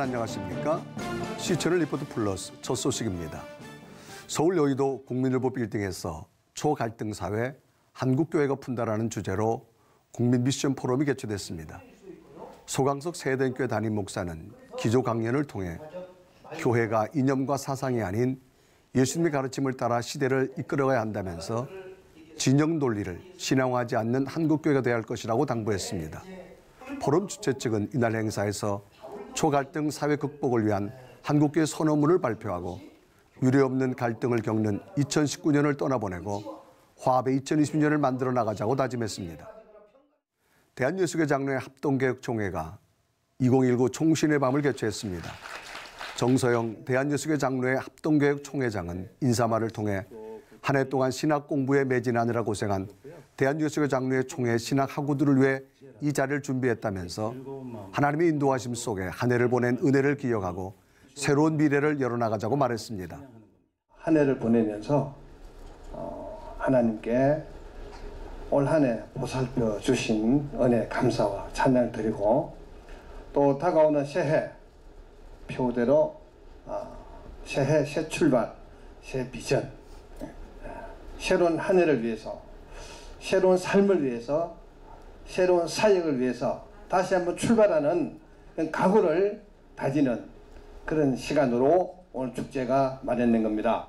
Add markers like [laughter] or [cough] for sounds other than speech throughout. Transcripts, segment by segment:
여러분 안녕하십니까? 시청을 리포트 플러스 첫 소식입니다. 서울 여의도 국민일보 빌딩에서 초갈등 사회 한국교회가 푼다라는 주제로 국민 미션 포럼이 개최됐습니다. 소강석 세대교회 담임 목사는 기조 강연을 통해 교회가 이념과 사상이 아닌 예수님의 가르침을 따라 시대를 이끌어가야 한다면서 진영 논리를 신앙화하지 않는 한국교회가 돼야 할 것이라고 당부했습니다. 포럼 주최 측은 이날 행사에서 초갈등 사회 극복을 위한 한국계 선언문을 발표하고 유례없는 갈등을 겪는 2019년을 떠나보내고 화합의 2020년을 만들어 나가자고 다짐했습니다. 대한예술계 장르 합동개혁총회가 2019 총신의 밤을 개최했습니다. 정서영 대한예술계 장르의 합동개혁 총회장은 인사말을 통해 한해 동안 신학 공부에 매진하느라 고생한 대한유수교장로의 총회 신학 학우들을 위해 이 자리를 준비했다면서 하나님의 인도하심 속에 한 해를 보낸 은혜를 기억하고 새로운 미래를 열어나가자고 말했습니다. 한 해를 보내면서 어, 하나님께 올 한 해 보살펴 주신 은혜 감사와 찬양 드리고 또 다가오는 새해 표대로 아, 새해 새 출발 새 비전 새로운 한 해를 위해서 새로운 삶을 위해서 새로운 사역을 위해서 다시 한번 출발하는 각오를 다지는 그런 시간으로 오늘 축제가 마련된 겁니다.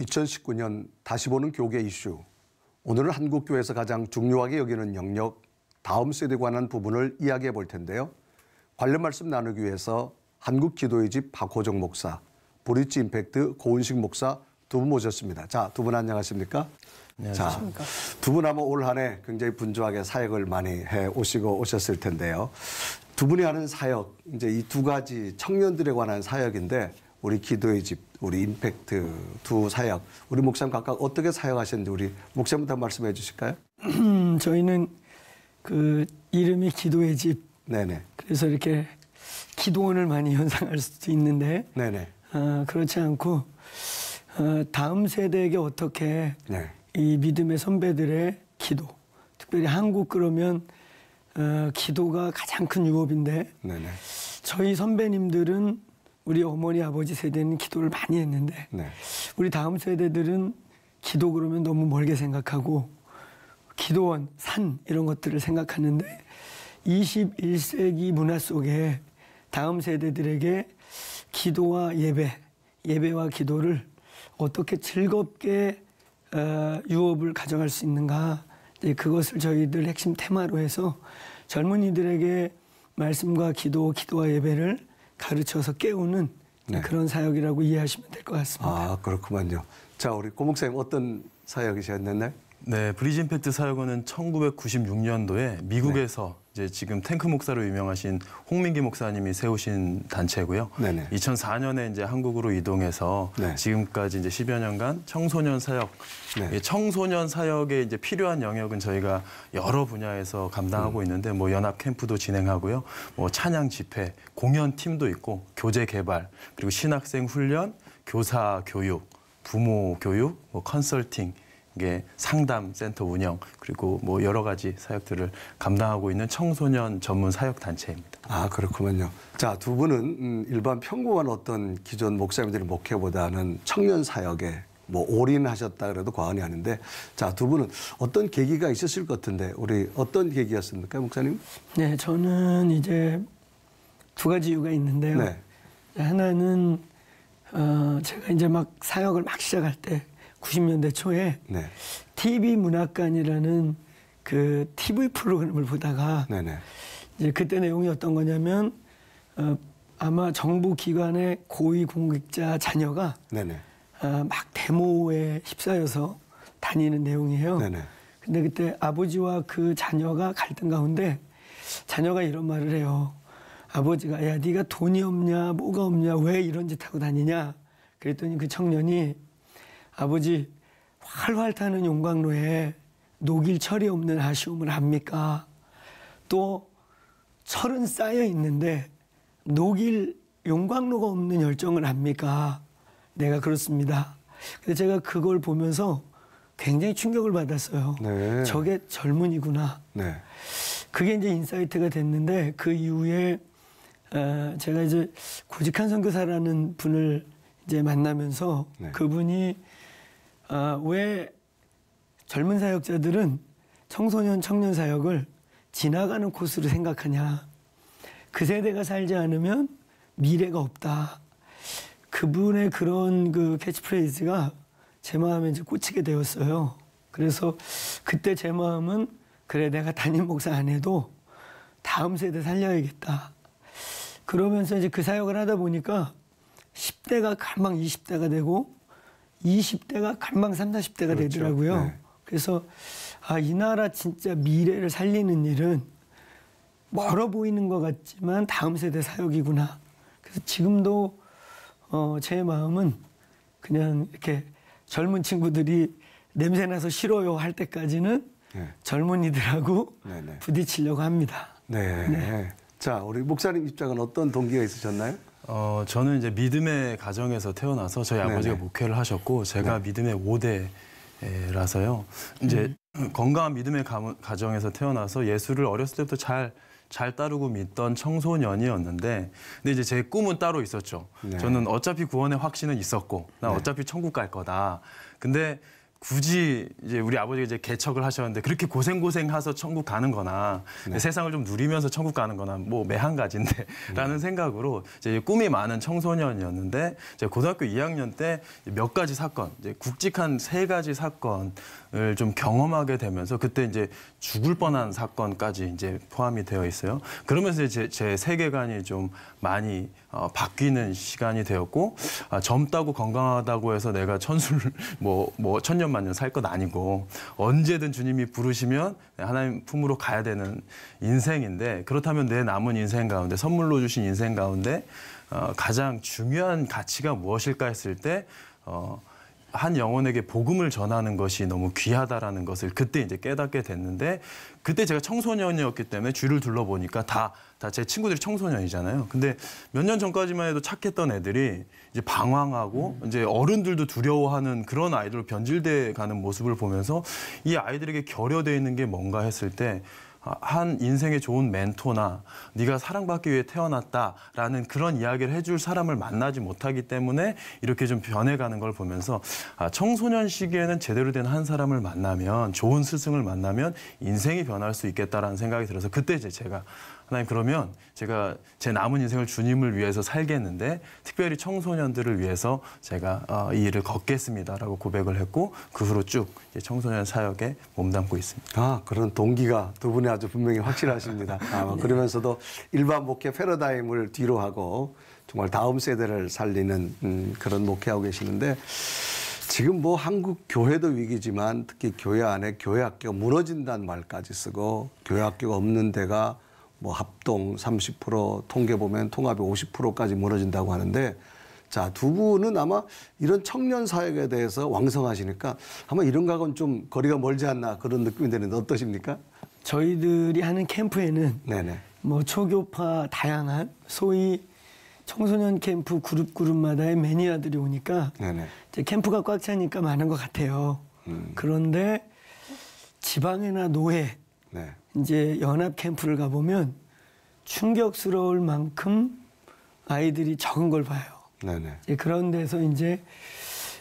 (2019년 다시 보는 교계 이슈) 오늘은 한국교회에서 가장 중요하게 여기는 영역 다음 세대에 관한 부분을 이야기해 볼 텐데요. 관련 말씀 나누기 위해서 한국 기도의 집 박호정 목사, 브릿지 임팩트 고은식 목사 두 분 모셨습니다. 자, 두 분 안녕하십니까? 안녕하십니까? 두 분 아마 올 한 해 굉장히 분주하게 사역을 많이 해 오시고 오셨을 텐데요. 두 분이 하는 사역, 이제 이 두 가지 청년들에 관한 사역인데 우리 기도의 집, 우리 임팩트 두 사역, 우리 목사님 각각 어떻게 사역하시는지 우리 목사님부터 말씀해 주실까요? [clears throat] 저희는 그 이름이 기도의 집. 네네. 그래서 이렇게 기도원을 많이 [laughs] 연상할 수도 있는데 네네. 어, 그렇지 않고 어, 다음 세대에게 어떻게 네. 이 믿음의 선배들의 기도, 특별히 한국 그러면 어, 기도가 가장 큰 유업인데 네네. 저희 선배님들은 우리 어머니 아버지 세대는 기도를 많이 했는데 네. 우리 다음 세대들은 기도 그러면 너무 멀게 생각하고 기도원, 산 이런 것들을 생각하는데 21세기 문화 속에 다음 세대들에게 기도와 예배, 예배와 기도를 어떻게 즐겁게 어, 유업을 가져갈 수 있는가 그것을 저희들 핵심 테마로 해서 젊은이들에게 말씀과 기도, 기도와 예배를 가르쳐서 깨우는 네. 그런 사역이라고 이해하시면 될 것 같습니다. 아 그렇구만요. 자 우리 고목사님 어떤 사역이셨나요? 네, 브리진임트 사역원은 1996년도에 미국에서 네. 이제 지금 탱크 목사로 유명하신 홍민기 목사님이 세우신 단체고요. 네네. 2004년에 이제 한국으로 이동해서 네. 지금까지 이제 10여 년간 청소년 사역, 네. 예, 청소년 사역에 이제 필요한 영역은 저희가 여러 분야에서 감당하고 음. 있는데 뭐 연합 캠프도 진행하고요, 뭐 찬양 집회, 공연 팀도 있고 교재 개발 그리고 신학생 훈련, 교사 교육, 부모 교육, 뭐 컨설팅. 게 상담 센터 운영 그리고 뭐 여러 가지 사역들을 감당하고 있는 청소년 전문 사역 단체입니다. 아 그렇군요. 자두 분은 음, 일반 평범한 어떤 기존 목사님들의 목회보다는 청년 사역에 뭐 올인하셨다 그래도 과언이 아닌데 자두 분은 어떤 계기가 있었을 것 같은데 우리 어떤 계기였습니까 목사님? 네 저는 이제 두 가지 이유가 있는데요. 네. 하나는 어, 제가 이제 막 사역을 막 시작할 때 90년대 초에 네. TV 문학관이라는 그 TV 프로그램을 보다가 네네. 이제 그때 내용이 어떤 거냐면 어, 아마 정부 기관의 고위 공직자 자녀가 네네. 어, 막 데모에 휩싸여서 다니는 내용이에요. 네네. 근데 그때 아버지와 그 자녀가 갈등 가운데 자녀가 이런 말을 해요. 아버지가 야 네가 돈이 없냐 뭐가 없냐 왜 이런 짓 하고 다니냐 그랬더니 그 청년이 아버지 활활 타는 용광로에 녹일 철이 없는 아쉬움을 합니까? 또 철은 쌓여 있는데 녹일 용광로가 없는 열정을 합니까? 내가 그렇습니다. 근데 제가 그걸 보면서 굉장히 충격을 받았어요. 네. 저게 젊은이구나. 네. 그게 이제 인사이트가 됐는데 그 이후에 어, 제가 이제 고직한 선교사라는 분을 이제 만나면서 네. 그분이 아, 왜 젊은 사역자들은 청소년 청년 사역을 지나가는 코스로 생각하냐? 그 세대가 살지 않으면 미래가 없다. 그분의 그런 그 캐치프레이즈가 제 마음에 이제 꽂히게 되었어요. 그래서 그때 제 마음은 그래 내가 담임 목사 안 해도 다음 세대 살려야겠다. 그러면서 이제 그 사역을 하다 보니까 10대가 갈망 20대가 되고 20대가 갈망 3, 40대가 그렇죠. 되더라고요. 네. 그래서 아, 이 나라 진짜 미래를 살리는 일은 멀어 보이는 것 같지만 다음 세대 사역이구나. 그래서 지금도 어, 제 마음은 그냥 이렇게 젊은 친구들이 냄새나서 싫어요 할 때까지는 네. 젊은이들하고 네, 네. 부딪히려고 합니다. 네. 네. 자, 우리 목사님 입장은 어떤 동기가 있으셨나요? 어, 저는 이제 믿음의 가정에서 태어나서 저희 아버지가 목회를 하셨고 제가 네. 믿음의 5대라서요. 이제 음. 건강한 믿음의 가, 정에서 태어나서 예수를 어렸을 때부터 잘, 잘 따르고 믿던 청소년이었는데 근데 이제 제 꿈은 따로 있었죠. 네. 저는 어차피 구원의 확신은 있었고 나 네. 어차피 천국 갈 거다. 근데 굳이 이제 우리 아버지가 이제 개척을 하셨는데 그렇게 고생 고생해서 천국 가는 거나 네. 세상을 좀 누리면서 천국 가는 거나 뭐 매한 가지인데 네. 라는 생각으로 이제 꿈이 많은 청소년이었는데 이제 고등학교 2학년 때 몇 가지 사건, 이제 굵직한 세 가지 사건을 좀 경험하게 되면서 그때 이제 죽을 뻔한 사건까지 이제 포함이 되어 있어요. 그러면서 제, 제 세계관이 좀 많이 어, 바뀌는 시간이 되었고 아, 젊다고 건강하다고 해서 내가 천술 [laughs] 뭐, 뭐 천년만년 살 것 아니고 언제든 주님이 부르시면 하나님 품으로 가야 되는 인생인데 그렇다면 내 남은 인생 가운데 선물로 주신 인생 가운데 어, 가장 중요한 가치가 무엇일까 했을 때 어, 한 영혼에게 복음을 전하는 것이 너무 귀하다라는 것을 그때 이제 깨닫게 됐는데 그때 제가 청소년이었기 때문에 주를 둘러보니까 다 다 제 친구들이 청소년이잖아요. 근데 몇 년 전까지만 해도 착했던 애들이 이제 방황하고 음. 이제 어른들도 두려워하는 그런 아이들로 변질돼 가는 모습을 보면서 이 아이들에게 결여되어 있는 게 뭔가 했을 때 어, 한 인생의 좋은 멘토나 네가 사랑받기 위해 태어났다라는 그런 이야기를 해줄 사람을 만나지 못하기 때문에 이렇게 좀 변해가는 걸 보면서 아, 청소년 시기에는 제대로 된 한 사람을 만나면 좋은 스승을 만나면 인생이 변할 수 있겠다라는 생각이 들어서 그때 이제 제가 하나님 그러면 제가 제 남은 인생을 주님을 위해서 살겠는데 특별히 청소년들을 위해서 제가 어, 이 일을 걷겠습니다라고 고백을 했고 그 후로 쭉 청소년 사역에 몸담고 있습니다. 아 그런 동기가 두 분이 아주 분명히 확실하십니다. [laughs] 아, 네. 그러면서도 일반 목회 패러다임을 뒤로 하고 정말 다음 세대를 살리는 음, 그런 목회하고 계시는데. 지금 뭐 한국 교회도 위기지만 특히 교회 안에 교회 학교 무너진다는 말까지 쓰고 교회 학교가 없는 데가 뭐 합동 30% 통계 보면 통합이 50%까지 무너진다고 하는데 자, 두 분은 아마 이런 청년 사역에 대해서 왕성하시니까 아마 이런 각은 좀 거리가 멀지 않나 그런 느낌이 드는데 어떠십니까? 저희들이 하는 캠프에는 네네. 뭐 초교파 다양한 소위 청소년 캠프 그룹 그룹마다의 매니아들이 오니까 네네. 이제 캠프가 꽉 차니까 많은 것 같아요. 음. 그런데 지방이나 노예 네. 이제 연합 캠프를 가보면 충격스러울 만큼 아이들이 적은 걸 봐요. 네네. 네. 이제 그런 데서 이제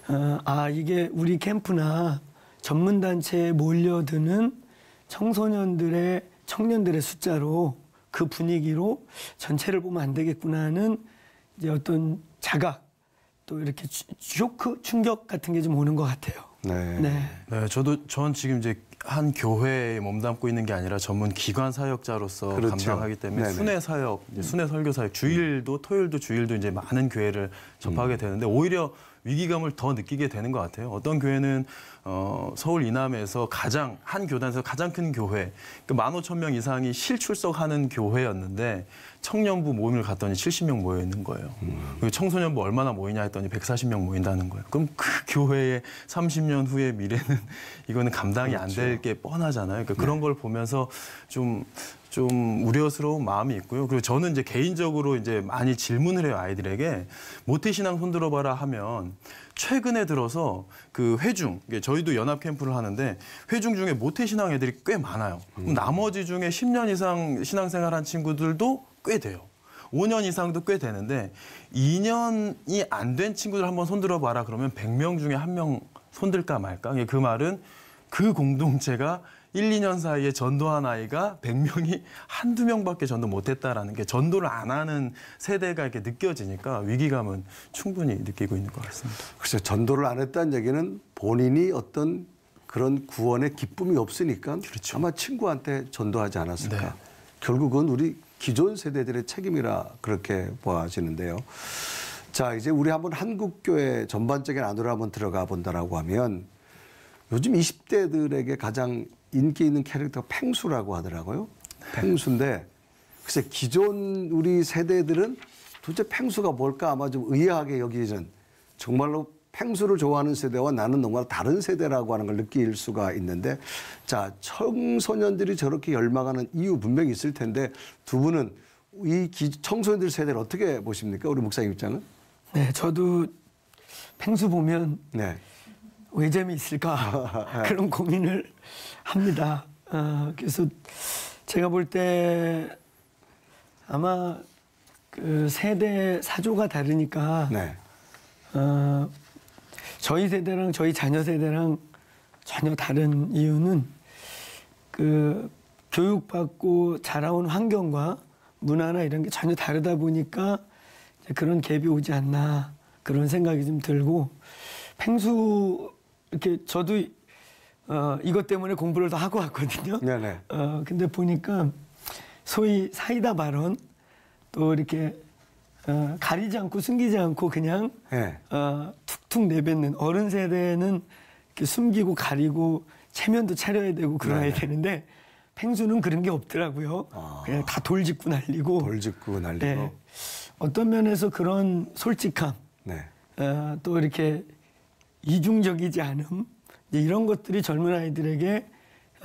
어, 아 이게 우리 캠프나 전문 단체에 몰려드는 청소년들의 청년들의 숫자로 그 분위기로 전체를 보면 안 되겠구나는 이제 어떤 자각 또 이렇게 쇼크 충격 같은 게 좀 오는 것 같아요. 네. 네. 네. 저도 전 지금 이제 한 교회에 몸담고 있는 게 아니라 전문 기관 사역자로서 그렇죠. 감당하기 때문에 네네. 순회 사역, 순회 설교 사역, 주일도 토요일도 주일도 이제 많은 교회를 접하게 음. 되는데 오히려 위기감을 더 느끼게 되는 것 같아요. 어떤 교회는 어, 서울 이남에서 가장 한 교단에서 가장 큰 교회, 그 15,000명 이상이 실출석하는 교회였는데 청년부 모임을 갔더니 70명 모여 있는 거예요. 음. 그리고 청소년부 얼마나 모이냐 했더니 140명 모인다는 거예요. 그럼 그 교회의 30년 후의 미래는 [laughs] 이거는 감당이 그렇죠. 안될 게 뻔하잖아요. 그러니까 네. 그런 걸 보면서 좀좀 우려스러운 마음이 있고요. 그리고 저는 이제 개인적으로 이제 많이 질문을 해요 아이들에게 모태신앙 손들어봐라 하면 최근에 들어서 그 회중 저희도 연합 캠프를 하는데 회중 중에 모태신앙 애들이 꽤 많아요. 그 나머지 중에 10년 이상 신앙생활한 친구들도 꽤 돼요. 5년 이상도 꽤 되는데 2년이 안 된 친구들 한번 손들어봐라 그러면 100명 중에 한 명 손들까 말까. 그 말은 그 공동체가 1, 2년 사이에 전도한 아이가 100명이 한두 명밖에 전도 못했다라는 게 전도를 안 하는 세대가 이렇게 느껴지니까 위기감은 충분히 느끼고 있는 것 같습니다. 글쎄 전도를 안 했다는 얘기는 본인이 어떤 그런 구원의 기쁨이 없으니까 그렇죠. 아마 친구한테 전도하지 않았을까. 네. 결국은 우리 기존 세대들의 책임이라 그렇게 보아지는데요. 자, 이제 우리 한번 한국교회 전반적인 안으로 한번 들어가 본다라고 하면 요즘 20대들에게 가장 인기 있는 캐릭터가 펭수라고 하더라고요. 팽수인데 네. 글쎄 기존 우리 세대들은 도대체 팽수가 뭘까 아마 좀 의아하게 여기는 정말로 팽수를 좋아하는 세대와 나는 정말 다른 세대라고 하는 걸 느낄 수가 있는데 자 청소년들이 저렇게 열망하는 이유 분명히 있을 텐데 두 분은 이 기, 청소년들 세대를 어떻게 보십니까 우리 목사님 입장은? 네 저도 팽수 보면 네. 왜 재미있을까 [laughs] 그런 고민을 합니다. 어, 그래서 제가 볼 때 아마 그 세대 사조가 다르니까 네. 어, 저희 세대랑 저희 자녀 세대랑 전혀 다른 이유는 그 교육받고 자라온 환경과 문화나 이런 게 전혀 다르다 보니까 그런 갭이 오지 않나 그런 생각이 좀 들고 펭수 이렇게 저도 어, 이것 때문에 공부를 다 하고 왔거든요. 네네. 네. 어, 근데 보니까 소위 사이다 발언 또 이렇게 어, 가리지 않고 숨기지 않고 그냥 네. 어, 툭툭 내뱉는 어른 세대는 이렇게 숨기고 가리고 체면도 차려야 되고 그래야 네, 네. 되는데 펭수는 그런 게 없더라고요. 아. 그냥 다돌직구 날리고. 돌직구 날리고. 네. 어떤 면에서 그런 솔직함, 네. 어, 또 이렇게 이중적이지 않음 이런 제이 것들이 젊은 아이들에게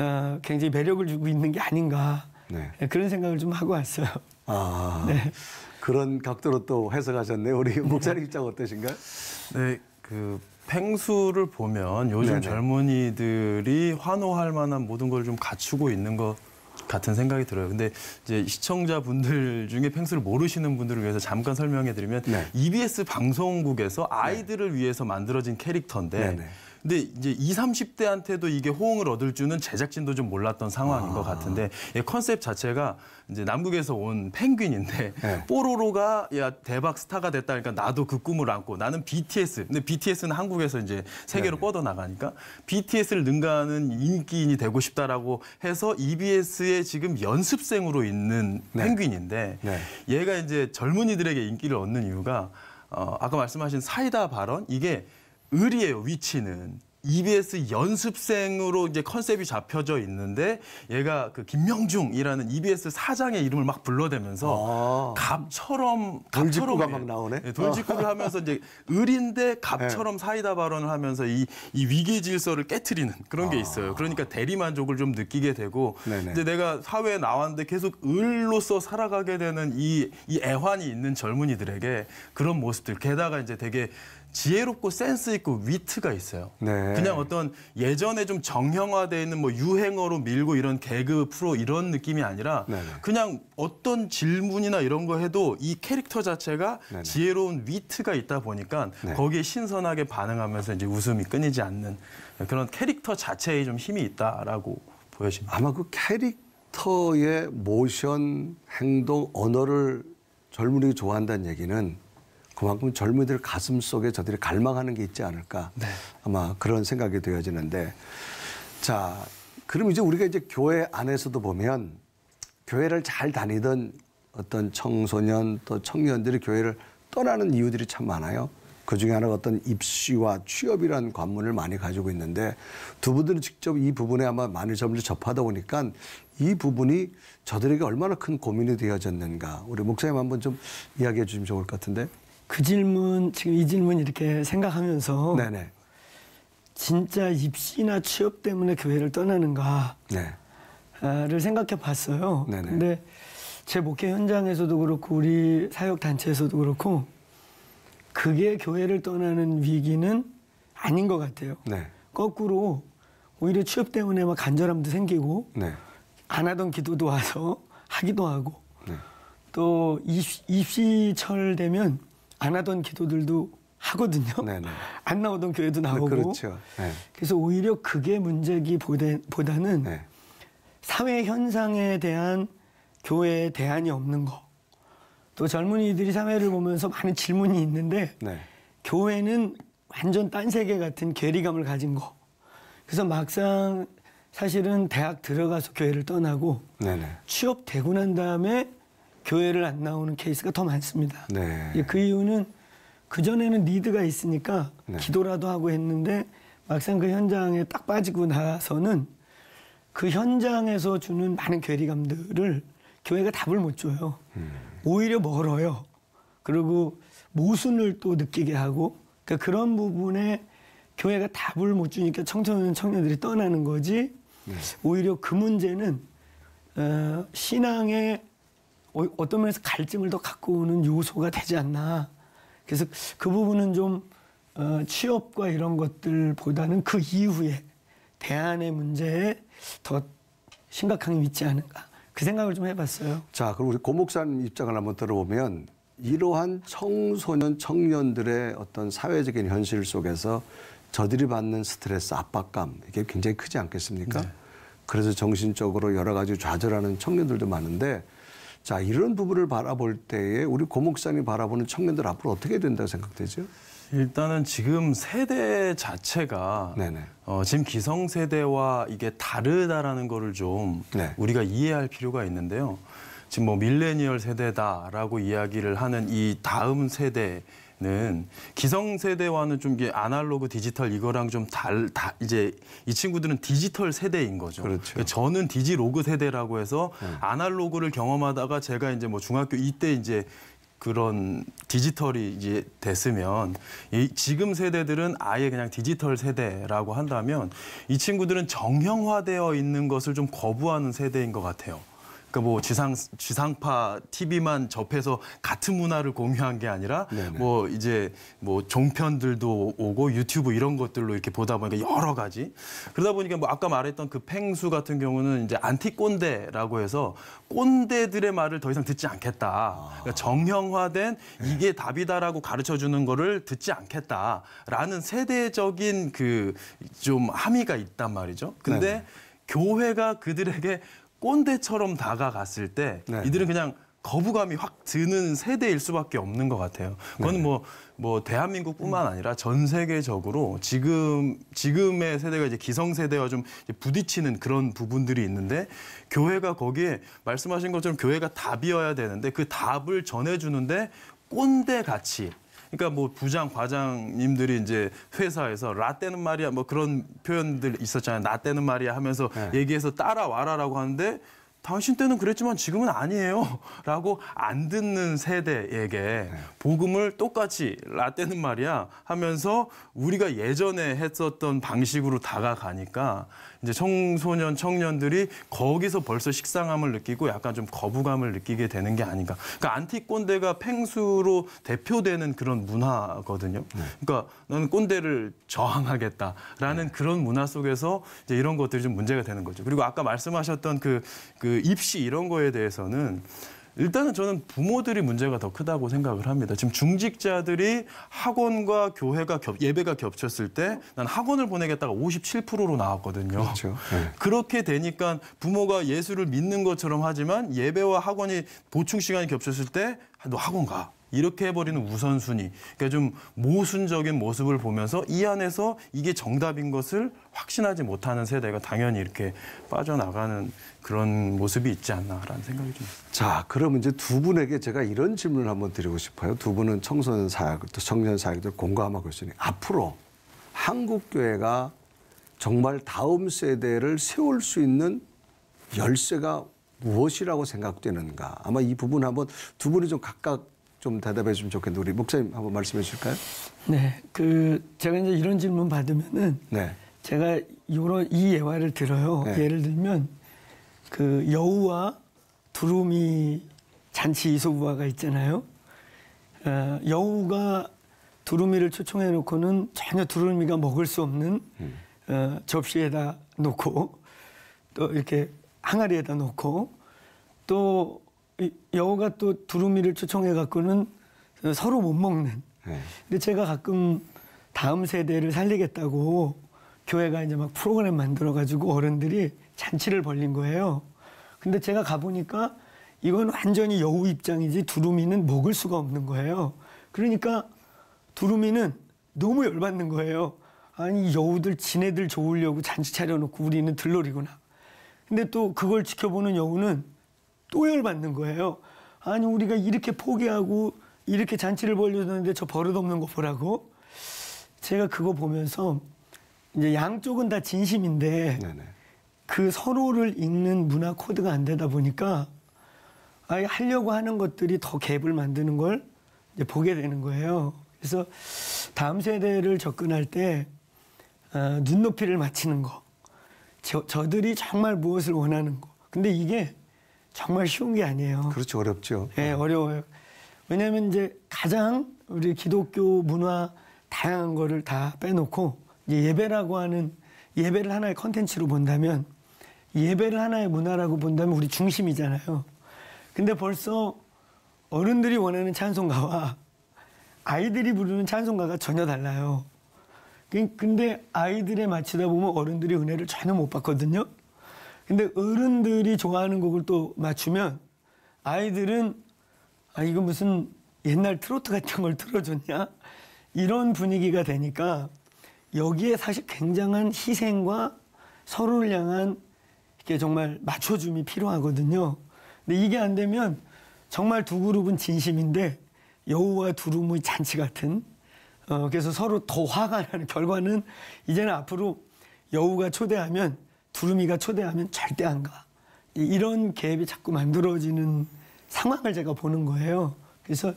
어, 굉장히 매력을 주고 있는 게 아닌가 네. 네 그런 생각을 좀 하고 왔어요. 아, [laughs] 네. 그런 각도로 또 해석하셨네요. 우리 [laughs] 목사님 입장 어떠신가요? 네, 그펭수를 보면 요즘 네네. 네. 젊은이들이 환호할 만한 모든 걸 좀 갖추고 있는 것 같은 생각이 들어요. 근데 이제 시청자분들 중에 펭수를 모르시는 분들을 위해서 잠깐 설명해 드리면 네. EBS 방송국에서 네. 아이들을 위해서 만들어진 캐릭터인데 네, 네. 근데 이제 20, 30대한테도 이게 호응을 얻을 줄은 제작진도 좀 몰랐던 상황인 아. 것 같은데 컨셉 자체가 이제 남극에서 온 펭귄인데 네. 뽀로로가 야 대박 스타가 됐다 그러니까 나도 그 꿈을 안고 나는 BTS 근데 BTS는 한국에서 이제 세계로 네. 뻗어 나가니까 BTS를 능가하는 인기인이 되고 싶다라고 해서 EBS에 지금 연습생으로 있는 네. 펭귄인데 네. 얘가 이제 젊은이들에게 인기를 얻는 이유가 어, 아까 말씀하신 사이다 발언 이게 을이에요, 위치는. EBS 연습생으로 이제 컨셉이 잡혀져 있는데 얘가 그 김명중이라는 EBS 사장의 이름을 막 불러대면서 아 갑처럼 돌직구가 예, 막 나오네. 네, 돌직구를 어. 하면서 이제 을인데 갑처럼 네. 사이다 발언을 하면서 이, 이 위기 질서를 깨뜨리는 그런 게 아. 있어요. 그러니까 대리만족을 좀 느끼게 되고 네네. 이제 내가 사회에 나왔는데 계속 을로서 살아가게 되는 이, 이 애환이 있는 젊은이들에게 그런 모습들 게다가 이제 되게 지혜롭고 센스 있고 위트가 있어요. 네. 그냥 어떤 예전에 좀 정형화돼 있는 뭐 유행어로 밀고 이런 개그 프로 이런 느낌이 아니라 네, 네. 그냥 어떤 질문이나 이런 거 해도 이 캐릭터 자체가 네, 네 지혜로운 위트가 있다 보니까 네. 거기에 신선하게 반응하면서 이제 웃음이 끊이지 않는 그런 캐릭터 자체에 좀 힘이 있다라고 보여집니다. 아마 그 캐릭터의 모션, 행동, 언어를 젊은이 좋아한다는 얘기는 그만큼 젊은이들 가슴 속에 저들이 갈망하는 게 있지 않을까. 네. 아마 그런 생각이 되어지는데. 자, 그럼 이제 우리가 이제 교회 안에서도 보면 교회를 잘 다니던 어떤 청소년 또 청년들이 교회를 떠나는 이유들이 참 많아요. 그 중에 하나가 어떤 입시와 취업이라는 관문을 많이 가지고 있는데 두 분들은 직접 이 부분에 아마 많이 점을 접하다 보니까 이 부분이 저들에게 얼마나 큰 고민이 되어졌는가. 우리 목사님 한번 좀 이야기해 주시면 좋을 것 같은데. 그 질문 지금 이 질문 이렇게 생각하면서 네네. 진짜 입시나 취업 때문에 교회를 떠나는가를 네. 생각해 봤어요. 근데 제 목회 현장에서도 그렇고 우리 사역 단체에서도 그렇고 그게 교회를 떠나는 위기는 아닌 것 같아요. 네. 거꾸로 오히려 취업 때문에 막 간절함도 생기고 네. 안 하던 기도도 와서 [laughs] 하기도 하고 네. 또 입시, 철 되면 안 하던 기도들도 하거든요. 네네. 네. [laughs] 안 나오던 교회도 네, 나오고. 네, 그렇죠. 네. 그래서 오히려 그게 문제기보다는 네. 사회 현상에 대한 교회에 대안이 없는 거. 또 젊은이들이 사회를 보면서 많은 질문이 있는데 네. 교회는 완전 딴 세계 같은 괴리감을 가진 거. 그래서 막상 사실은 대학 들어가서 교회를 떠나고 취업되고 난 다음에 교회를 안 나오는 케이스가 더 많습니다. 네. 예, 그 이유는 그전에는 니드가 있으니까 네. 기도라도 하고 했는데 막상 그 현장에 딱 빠지고 나서는 그 현장에서 주는 많은 괴리감들을 교회가 답을 못 줘요. 음. 오히려 멀어요. 그리고 모순을 또 느끼게 하고 그러니까 그런 부분에 교회가 답을 못 주니까 청소년 청년들이 떠나는 거지 네. 오히려 그 문제는 어, 신앙의 어, 떤 면에서 갈증을 더 갖고 오는 요소가 되지 않나. 그래서 그 부분은 좀 어, 취업과 이런 것들보다는 그 이후에 대안의 문제에 더 심각하게 있지 않은가. 그 생각을 좀 해봤어요. 자, 그럼 우리 고목산 입장을 한번 들어보면 이러한 청소년 청년들의 어떤 사회적인 현실 속에서 저들이 받는 스트레스, 압박감 이게 굉장히 크지 않겠습니까? 네. 그래서 정신적으로 여러 가지 좌절하는 청년들도 많은데 자, 이런 부분을 바라볼 때에 우리 고목사님 바라보는 청년들 앞으로 어떻게 된다고 생각되죠? 일단은 지금 세대 자체가 네네. 어, 지금 기성 세대와 이게 다르다라는 거를 좀 네. 우리가 이해할 필요가 있는데요. 지금 뭐 밀레니얼 세대다라고 이야기를 하는 이 다음 세대 는 기성세대와는 좀 이게 아날로그 디지털 이거랑 좀 달, 다 이제 이 친구들은 디지털 세대인 거죠. 그렇죠. 그러니까 저는 디지로그 세대라고 해서 음. 아날로그를 경험하다가 제가 이제 뭐 중학교 이때 이제 그런 디지털이 이제 됐으면 이 지금 세대들은 아예 그냥 디지털 세대라고 한다면 이 친구들은 정형화되어 있는 것을 좀 거부하는 세대인 것 같아요. 그러니까 뭐 지상 지상파 TV만 접해서 같은 문화를 공유한 게 아니라 네네. 뭐 이제 뭐 종편들도 오고 유튜브 이런 것들로 이렇게 보다 보니까 여러 가지 그러다 보니까 뭐 아까 말했던 그펭수 같은 경우는 이제 안티 꼰대라고 해서 꼰대들의 말을 더 이상 듣지 않겠다. 그러니까 정형화된 이게 답이다라고 가르쳐 주는 거를 듣지 않겠다라는 세대적인 그 좀 함의가 있단 말이죠. 근데 네네. 교회가 그들에게 꼰대처럼 다가갔을 때 네. 이들은 그냥 거부감이 확 드는 세대일 수밖에 없는 것 같아요. 그건 네. 뭐, 뭐, 대한민국뿐만 아니라 전 세계적으로 지금, 지금의 세대가 이제 기성세대와 좀 부딪히는 그런 부분들이 있는데 교회가 거기에 말씀하신 것처럼 교회가 답이어야 되는데 그 답을 전해주는데 꼰대 같이 그러니까 뭐 부장, 과장님들이 이제 회사에서 라떼는 말이야 뭐 그런 표현들 있었잖아요. 라떼는 말이야 하면서 네. 얘기해서 따라와라라고 하는데 당신 때는 그랬지만 지금은 아니에요. [laughs] 라고 안 듣는 세대에게 복음을 똑같이 라떼는 말이야 하면서 우리가 예전에 했었던 방식으로 다가가니까 이제 청소년, 청년들이 거기서 벌써 식상함을 느끼고 약간 좀 거부감을 느끼게 되는 게 아닌가. 그러니까 안티 꼰대가 팽수로 대표되는 그런 문화거든요. 네. 그러니까 나는 꼰대를 저항하겠다라는 네. 그런 문화 속에서 이제 이런 것들이 좀 문제가 되는 거죠. 그리고 아까 말씀하셨던 그, 그그 입시 이런 거에 대해서는 일단은 저는 부모들이 문제가 더 크다고 생각을 합니다. 지금 중직자들이 학원과 교회가 겹, 예배가 겹쳤을 때 난 학원을 보내겠다가 57%로 나왔거든요. 그렇죠. 네. 그렇게 되니까 부모가 예수를 믿는 것처럼 하지만 예배와 학원이 보충 시간이 겹쳤을 때너 학원 가. 이렇게 해버리는 우선순위. 그러니까 좀 모순적인 모습을 보면서 이 안에서 이게 정답인 것을 확신하지 못하는 세대가 당연히 이렇게 빠져나가는 그런 모습이 있지 않나라는 생각이 좀 자, 그럼 이제 두 분에게 제가 이런 질문을 한번 드리고 싶어요. 두 분은 청소년 사역, 또 청년 사역들 공감하고 있으니 앞으로 한국 교회가 정말 다음 세대를 세울 수 있는 열쇠가 무엇이라고 생각되는가? 아마 이 부분 한번 두 분이 좀 각각 좀 대답해 주면 좋겠는데 우리 목사님 한번 말씀해 주실까요? 네, 그 제가 이제 이런 질문 받으면은 네. 제가 요런 이 예화를 들어요. 네. 예를 들면 그 여우와 두루미 잔치 이소부화가 있잖아요. 어, 여우가 두루미를 초청해 놓고는 전혀 두루미가 먹을 수 없는 음. 어, 접시에다 놓고 또 이렇게 항아리에다 놓고 또 여우가 또 두루미를 초청해 갖고는 서로 못 먹는. 네. 근데 제가 가끔 다음 세대를 살리겠다고 교회가 이제 막 프로그램 만들어 가지고 어른들이 잔치를 벌린 거예요. 근데 제가 가 보니까 이건 완전히 여우 입장이지 두루미는 먹을 수가 없는 거예요. 그러니까 두루미는 너무 열받는 거예요. 아니 여우들 지네들 좋으려고 잔치 차려놓고 우리는 들러리구나. 근데 또 그걸 지켜보는 여우는 또 열받는 거예요. 아니 우리가 이렇게 포기하고 이렇게 잔치를 벌려줬는데 저 버릇없는 거 보라고. 제가 그거 보면서 이제 양쪽은 다 진심인데 네네. 그 서로를 읽는 문화 코드가 안 되다 보니까 아예 하려고 하는 것들이 더 갭을 만드는 걸 이제 보게 되는 거예요. 그래서 다음 세대를 접근할 때 어, 눈높이를 맞추는 거, 저, 저들이 정말 무엇을 원하는 거. 근데 이게 정말 쉬운 게 아니에요. 그렇죠. 어렵죠. 예, 네, 어려워요. 왜냐하면 이제 가장 우리 기독교 문화 다양한 거를 다 빼놓고 예배라고 하는 예배를 하나의 컨텐츠로 본다면 예배를 하나의 문화라고 본다면 우리 중심이잖아요. 근데 벌써 어른들이 원하는 찬송가와 아이들이 부르는 찬송가가 전혀 달라요. 그, 근데 아이들에 맞추다 보면 어른들의 은혜를 전혀 못 받거든요. 근데 어른들이 좋아하는 곡을 또 맞추면 아이들은 아 이거 무슨 옛날 트로트 같은 걸 틀어줬냐 이런 분위기가 되니까 여기에 사실 굉장한 희생과 서로를 향한 이게 정말 맞춰줌이 필요하거든요. 근데 이게 안 되면 정말 두 그룹은 진심인데 여우와 두루무의 잔치 같은 어, 그래서 서로 더 화가 나는 [laughs] 결과는 이제는 앞으로 여우가 초대하면 두루미가 초대하면 절대 안 가. 이런 갭이 자꾸 만들어지는 상황을 제가 보는 거예요. 그래서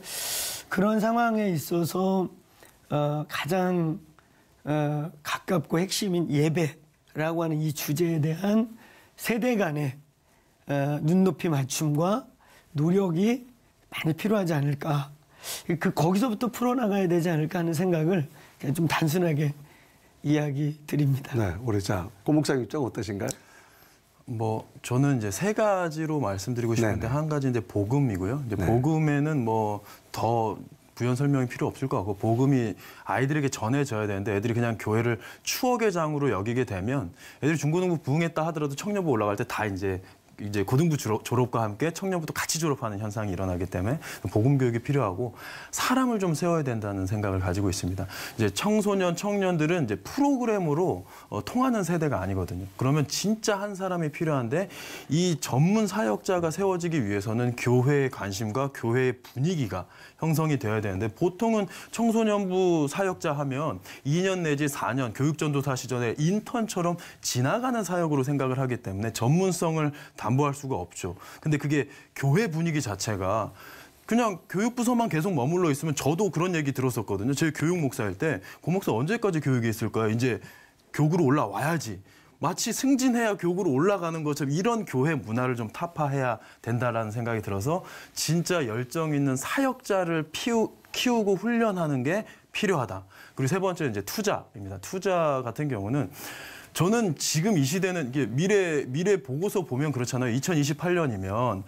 그런 상황에 있어서 어, 가장 어, 가깝고 핵심인 예배라고 하는 이 주제에 대한 세대 간의 어, 눈높이 맞춤과 노력이 많이 필요하지 않을까. 그 거기서부터 풀어나가야 되지 않을까 하는 생각을 좀 단순하게 이야기 드립니다. 네, 우리 자, 고목사 입장 어떠신가요? 뭐 저는 이제 세 가지로 말씀드리고 네, 싶은데 네네. 한 가지 이제 복음이고요. 이제 네. 복음에는 뭐 더 부연 설명이 필요 없을 것 같고 복음이 아이들에게 전해져야 되는데 애들이 그냥 교회를 추억의 장으로 여기게 되면 애들이 중고등부 부흥했다 하더라도 청년부 올라갈 때 다 이제 이제 고등부 졸업, 졸업과 함께 청년부도 같이 졸업하는 현상이 일어나기 때문에 보금 교육이 필요하고 사람을 좀 세워야 된다는 생각을 가지고 있습니다. 이제 청소년 청년들은 이제 프로그램으로 어, 통하는 세대가 아니거든요. 그러면 진짜 한 사람이 필요한데 이 전문 사역자가 세워지기 위해서는 교회의 관심과 교회의 분위기가 형성이 되어야 되는데 보통은 청소년부 사역자 하면 2년 내지 4년 교육전도사 시절에 인턴처럼 지나가는 사역으로 생각을 하기 때문에 전문성을 다 담보할 수가 없죠. 근데 그게 교회 분위기 자체가 그냥 교육부서만 계속 머물러 있으면 저도 그런 얘기 들었었거든요. 제 교육 목사일 때 고목사 언제까지 교육에 있을 까요 이제 교구로 올라와야지. 마치 승진해야 교구로 올라가는 것처럼 이런 교회 문화를 좀 타파해야 된다라는 생각이 들어서 진짜 열정 있는 사역자를 피우, 키우고 훈련하는 게 필요하다. 그리고 세 번째 이제 투자입니다. 투자 같은 경우는 저는 지금 이 시대는 이게 미래 미래 보고서 보면 그렇잖아요. 2028년이면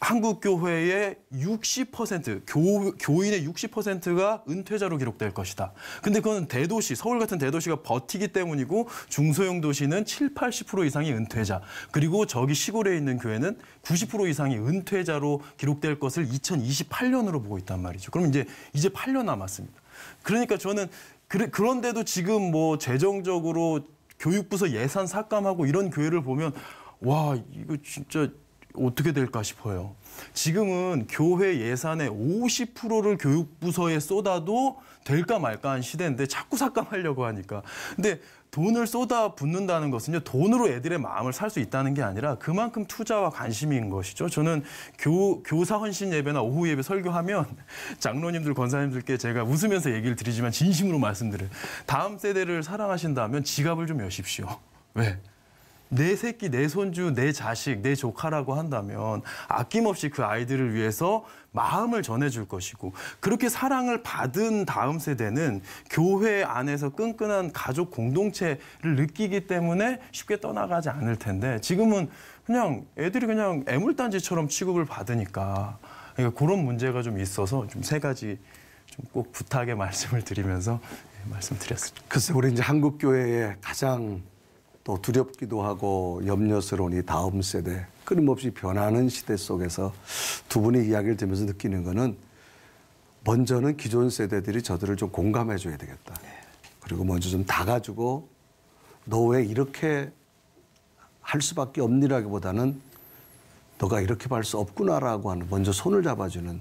한국 교회의 60% 교, 교인의 60%가 은퇴자로 기록될 것이다. 근데 그건 대도시 서울 같은 대도시가 버티기 때문이고 중소형 도시는 7, 80% 이상이 은퇴자. 그리고 저기 시골에 있는 교회는 90% 이상이 은퇴자로 기록될 것을 2028년으로 보고 있단 말이죠. 그럼 이제 이제 8년 남았습니다. 그러니까 저는 그런데도 지금 뭐 재정적으로 교육부서 예산 삭감하고 이런 교회를 보면 와 이거 진짜 어떻게 될까 싶어요. 지금은 교회 예산의 50%를 교육부서에 쏟아도 될까 말까한 시대인데 자꾸 삭감하려고 하니까. 근데 돈을 쏟아 붓는다는 것은요, 돈으로 애들의 마음을 살 수 있다는 게 아니라 그만큼 투자와 관심인 것이죠. 저는 교, 교사 헌신 예배나 오후 예배 설교하면 [laughs] 장로님들, 권사님들께 제가 웃으면서 얘기를 드리지만 진심으로 말씀드려요. 다음 세대를 사랑하신다면 지갑을 좀 여십시오. 왜? 내 새끼, 내 손주, 내 자식, 내 조카라고 한다면 아낌없이 그 아이들을 위해서 마음을 전해줄 것이고 그렇게 사랑을 받은 다음 세대는 교회 안에서 끈끈한 가족 공동체를 느끼기 때문에 쉽게 떠나가지 않을 텐데 지금은 그냥 애들이 그냥 애물단지처럼 취급을 받으니까 그러니까 그런 문제가 좀 있어서 좀 세 가지 좀 꼭 부탁의 [laughs] 말씀을 드리면서 예, 말씀드렸습니다. 글쎄 우리 이제 한국 교회의 가장 또 두렵기도 하고 염려스러운 이 다음 세대 끊임없이 변하는 시대 속에서 두 분의 이야기를 들으면서 느끼는 거는 먼저는 기존 세대들이 저들을 좀 공감해 줘야 되겠다. 네. 그리고 먼저 좀 다가주고 너 왜 이렇게 할 수밖에 없니라기보다는 너가 이렇게 발수 없구나라고 하는 먼저 손을 잡아주는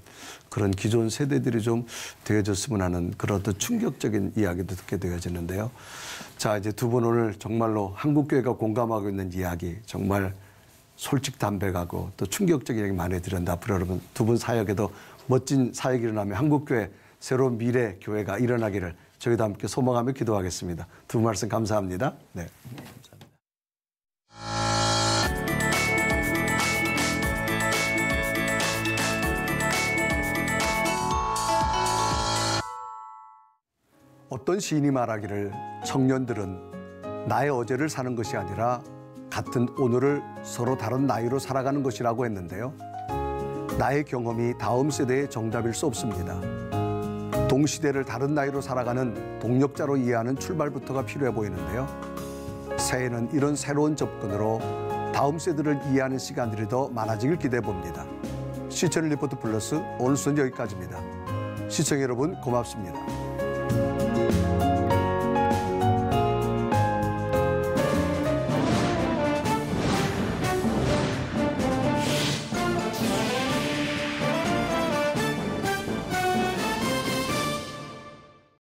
그런 기존 세대들이 좀 되어줬으면 하는 그런 어떤 충격적인 이야기도 듣게 되어지는데요. 자 이제 두 분 오늘 정말로 한국 교회가 공감하고 있는 이야기 정말 솔직 담백하고 또 충격적인 이야기 많이 들었는데 앞으로 여러분 두 분 사역에도 멋진 사역이 일어나며 한국 교회 새로운 미래 교회가 일어나기를 저희도 함께 소망하며 기도하겠습니다. 두 말씀 감사합니다. 네. 어떤 시인이 말하기를 청년들은 나의 어제를 사는 것이 아니라 같은 오늘을 서로 다른 나이로 살아가는 것이라고 했는데요. 나의 경험이 다음 세대의 정답일 수 없습니다. 동시대를 다른 나이로 살아가는 동력자로 이해하는 출발부터가 필요해 보이는데요. 새해는 이런 새로운 접근으로 다음 세대를 이해하는 시간들이 더 많아지길 기대해 봅니다. 시청 리포트 플러스 오늘 순 여기까지입니다. 시청 여러분 고맙습니다.